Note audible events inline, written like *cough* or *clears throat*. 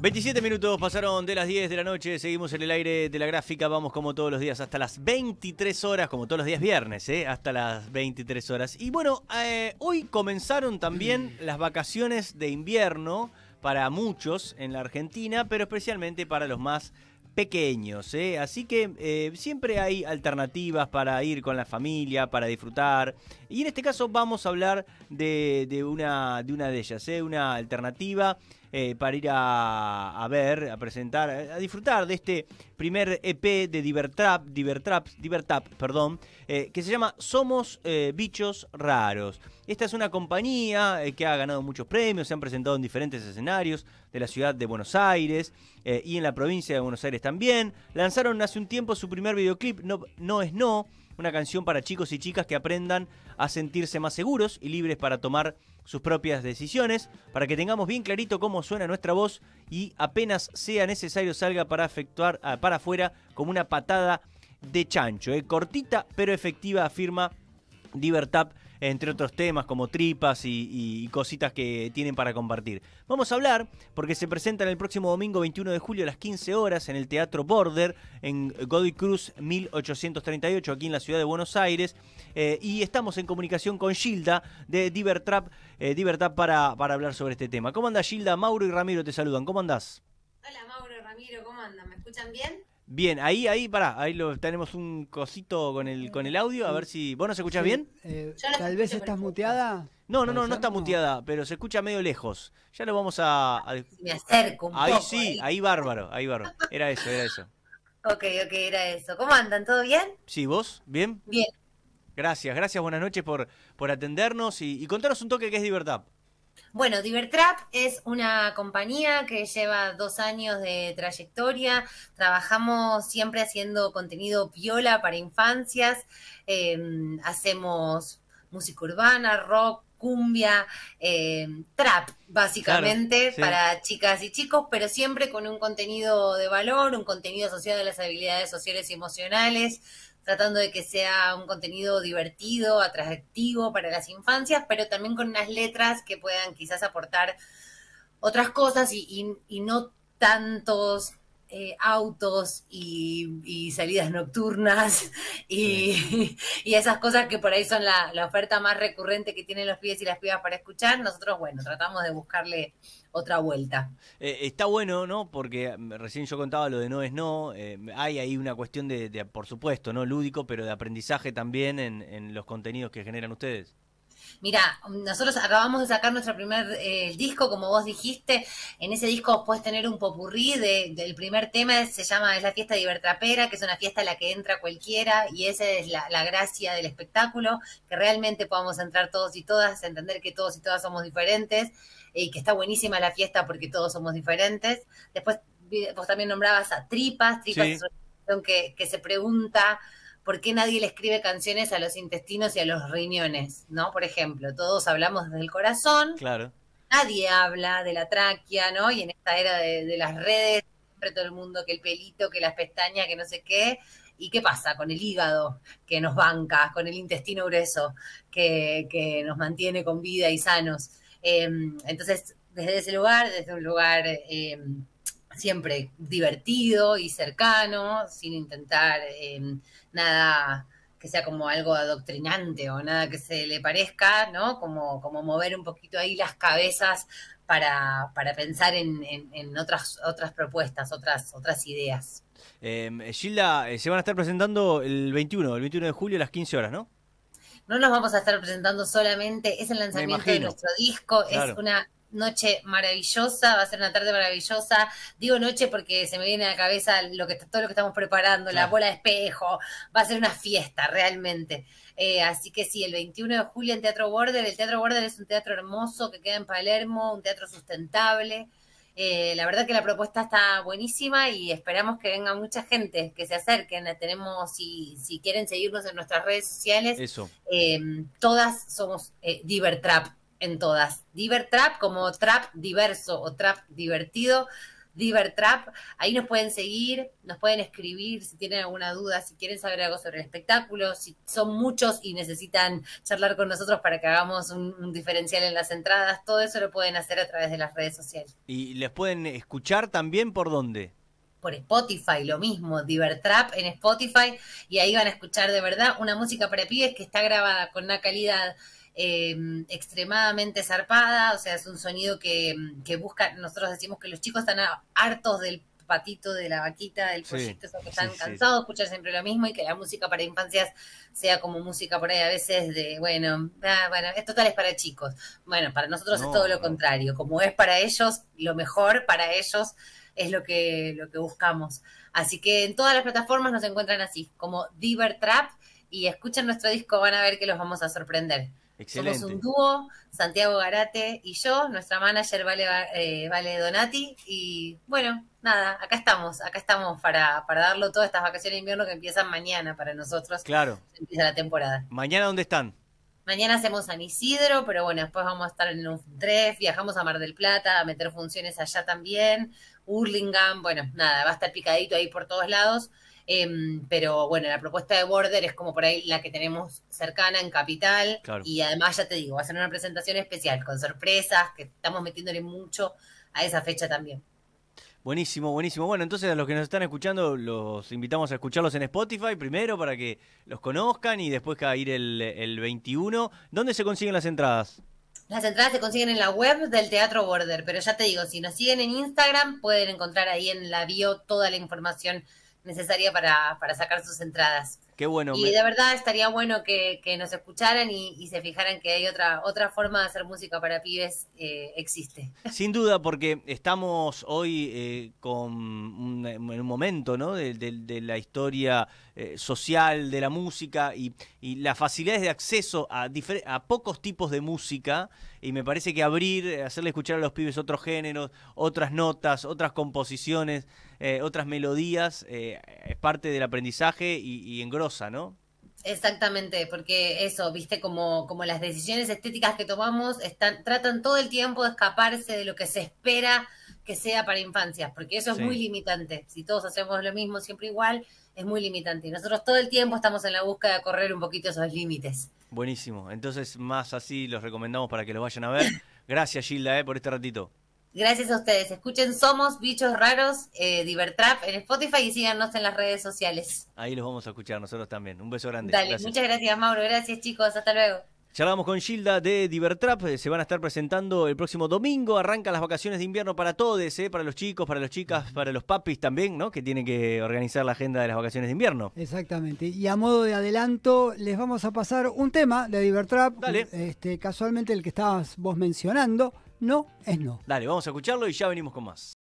27 minutos pasaron de las 10 de la noche, seguimos en el aire de la gráfica, vamos como todos los días hasta las 23 horas, como todos los días viernes, ¿eh? hasta las 23 horas. Y bueno, eh, hoy comenzaron también *clears throat* las vacaciones de invierno para muchos en la Argentina, pero especialmente para los más pequeños. ¿eh? Así que siempre hay alternativas para ir con la familia, para disfrutar. Y en este caso vamos a hablar de, una, de una de ellas, una alternativa eh, para ir a, ver, a presentar, a, disfrutar de este primer EP de Divertrap, Divertap, perdón, eh, que se llama Somos eh, Bichos Raros. Esta es una compañía que ha ganado muchos premios, se han presentado en diferentes escenarios de la ciudad de Buenos Aires y en la provincia de Buenos Aires también. Lanzaron hace un tiempo su primer videoclip, No, no es No, una canción para chicos y chicas que aprendan a sentirse más seguros y libres para tomar sus propias decisiones, para que tengamos bien clarito cómo suena nuestra voz y apenas sea necesario salga para efectuar ah, para afuera como una patada de chancho. Eh. Cortita pero efectiva, afirma Libertad entre otros temas como tripas y, cositas que tienen para compartir. Vamos a hablar porque se presentan el próximo domingo 21 de julio a las 15 horas en el Teatro Border en Godoy Cruz 1838 aquí en la ciudad de Buenos Aires eh, y estamos en comunicación con Gilda de Divertrap, eh, para, para hablar sobre este tema. ¿Cómo andas Gilda? Mauro y Ramiro te saludan. ¿Cómo andas? Hola Mauro, y Ramiro, ¿cómo andan? ¿Me escuchan bien? Bien, ahí, ahí, pará, ahí lo, tenemos un cosito con el, con el audio, a ver si... ¿Vos nos escuchás bien? Eh, tal vez estás muteada. No, no, no, no está muteada, pero se escucha medio lejos. Ya lo vamos a... Me acerco un ahí sí, ahí. bárbaro, ahí bárbaro. Era eso, era eso. ok, ok, era eso. ¿Cómo andan? ¿Todo bien? Sí, ¿vos? ¿Bien? Bien. Gracias, gracias, buenas noches por, por atendernos y, y contaros un toque que es Libertad. Bueno, Divertrap es una compañía que lleva dos años de trayectoria. Trabajamos siempre haciendo contenido viola para infancias. Em, hacemos música urbana, rock, cumbia, em, trap, básicamente, para chicas y chicos, pero siempre con un contenido de valor, un contenido asociado a las habilidades sociales y emocionales tratando de que sea un contenido divertido, atractivo para las infancias, pero también con unas letras que puedan quizás aportar otras cosas y, no tantos eh, autos y, salidas nocturnas y, esas cosas que por ahí son la, oferta más recurrente que tienen los pibes y las pibas para escuchar, nosotros, bueno, tratamos de buscarle otra vuelta. Eh, está bueno, ¿no? Porque mm, recién yo contaba lo de no es no, eh, hay ahí una cuestión de, de, por supuesto, ¿no? Lúdico, pero de aprendizaje también en, en los contenidos que generan ustedes. Mira, nosotros acabamos de sacar nuestro primer eh, disco, como vos dijiste. En ese disco puedes tener un popurrí de, del primer tema, se llama Es la fiesta de Ibertrapera, que es una fiesta a la que entra cualquiera y esa es la, gracia del espectáculo, que realmente podamos entrar todos y todas, entender que todos y todas somos diferentes y que está buenísima la fiesta porque todos somos diferentes. Después vos también nombrabas a Tripas, Tripas es una que, que se pregunta ¿por qué nadie le escribe canciones a los intestinos y a los riñones? ¿No? Por ejemplo, todos hablamos desde el corazón. Claro. Nadie habla de la tráquea, ¿no? Y en esta era de, las redes, siempre todo el mundo que el pelito, que las pestañas, que no sé qué. ¿Y qué pasa con el hígado que nos banca, con el intestino grueso que, nos mantiene con vida y sanos? Em, entonces, desde ese lugar, desde un lugar em, siempre divertido y cercano, sin intentar em, nada que sea como algo adoctrinante o nada que se le parezca, ¿no? Como, como mover un poquito ahí las cabezas para, pensar en, otras, otras propuestas, otras, otras ideas. Em, Gilda, eh, se van a estar presentando el 21, el 21 de julio a las 15 horas, ¿no? No nos vamos a estar presentando solamente, es el lanzamiento de nuestro disco, es una noche maravillosa, va a ser una tarde maravillosa. Digo noche porque se me viene a la cabeza lo que, todo lo que estamos preparando, la bola de espejo, va a ser una fiesta realmente. Eh, así que sí, el 21 de julio en Teatro Border, el Teatro Border es un teatro hermoso que queda en Palermo, un teatro sustentable. Eh, la verdad que la propuesta está buenísima y esperamos que venga mucha gente, que se acerquen. Tenemos, si, si quieren seguirnos en nuestras redes sociales, eh, todas somos Divertrap en todas. Diver Trap como Trap Diverso o Trap Divertido. Diver Trap, ahí nos pueden seguir, nos pueden escribir si tienen alguna duda, si quieren saber algo sobre el espectáculo, si son muchos y necesitan charlar con nosotros para que hagamos un, diferencial en las entradas, todo eso lo pueden hacer a través de las redes sociales. ¿Y les pueden escuchar también por dónde? por Spotify, lo mismo, Trap en Spotify, y ahí van a escuchar de verdad una música para pibes que está grabada con una calidad Em, extremadamente zarpada, o sea, es un sonido que, busca, nosotros decimos que los chicos están hartos del patito, de la vaquita, del pollito, están cansados de escuchar siempre lo mismo y que la música para infancias sea como música por ahí a veces de, bueno, ah, bueno, es total es para chicos. Bueno, para nosotros es todo lo contrario, como es para ellos, lo mejor para ellos es lo que, lo que buscamos. Así que en todas las plataformas nos encuentran así, como Diver Trap, y escuchen nuestro disco, van a ver que los vamos a sorprender. Somos un dúo, Santiago Garate y yo, nuestra manager eh, Vale, Donati. Y bueno, nada, acá estamos, acá estamos para, para darlo todas estas vacaciones de invierno que empiezan mañana para nosotros. Claro. Empieza la temporada. ¿Mañana dónde están? Mañana hacemos San Isidro, pero bueno, después vamos a estar en un tres, viajamos a Mar del Plata a meter funciones allá también, Hurlingham, bueno, nada, va a estar picadito ahí por todos lados. Em, pero bueno, la propuesta de Border es como por ahí la que tenemos cercana en Capital. Y además, ya te digo, va a ser una presentación especial con sorpresas, que estamos metiéndole mucho a esa fecha también. Buenísimo, buenísimo. Bueno, entonces a los que nos están escuchando, los invitamos a escucharlos en Spotify primero para que los conozcan y después a ir el, el 21. ¿Dónde se consiguen las entradas? Las entradas se consiguen en la web del Teatro Border, pero ya te digo, si nos siguen en Instagram pueden encontrar ahí en la bio toda la información necesaria para, sacar sus entradas. Qué bueno. Y de verdad estaría bueno que, nos escucharan y, y, se fijaran que hay otra, otra forma de hacer música para pibes, eh, existe. *laughs* Sin duda, porque estamos hoy eh, con un, momento ¿no? de, la historia eh, social, de la música y, y las facilidades de acceso a, a pocos tipos de música. Y me parece que abrir, hacerle escuchar a los pibes otros géneros, otras notas, otras composiciones. Eh, otras melodías, eh, es parte del aprendizaje y, engrosa, ¿no? Exactamente, porque eso, viste, como, como las decisiones estéticas que tomamos están, tratan todo el tiempo de escaparse de lo que se espera que sea para infancias, porque eso es muy limitante. Si todos hacemos lo mismo siempre igual, es muy limitante. Y nosotros todo el tiempo estamos en la búsqueda de correr un poquito esos límites. Buenísimo, entonces más así los recomendamos para que lo vayan a ver. Gracias Gilda eh, por este ratito. Gracias a ustedes. Escuchen Somos Bichos Raros, eh, Divertrap en Spotify y síganos en las redes sociales. Ahí los vamos a escuchar nosotros también. Un beso grande. Dale, muchas gracias, Mauro. Gracias, chicos. Hasta luego. Charlamos con Gilda de Divertrap, eh, se van a estar presentando el próximo domingo, arranca las vacaciones de invierno para todos, eh, para los chicos, para las chicas, para los papis también, ¿no? que tienen que organizar la agenda de las vacaciones de invierno. Exactamente, y a modo de adelanto les vamos a pasar un tema de Divertrap, Este, casualmente el que estabas vos mencionando, no es no. Dale, vamos a escucharlo y ya venimos con más.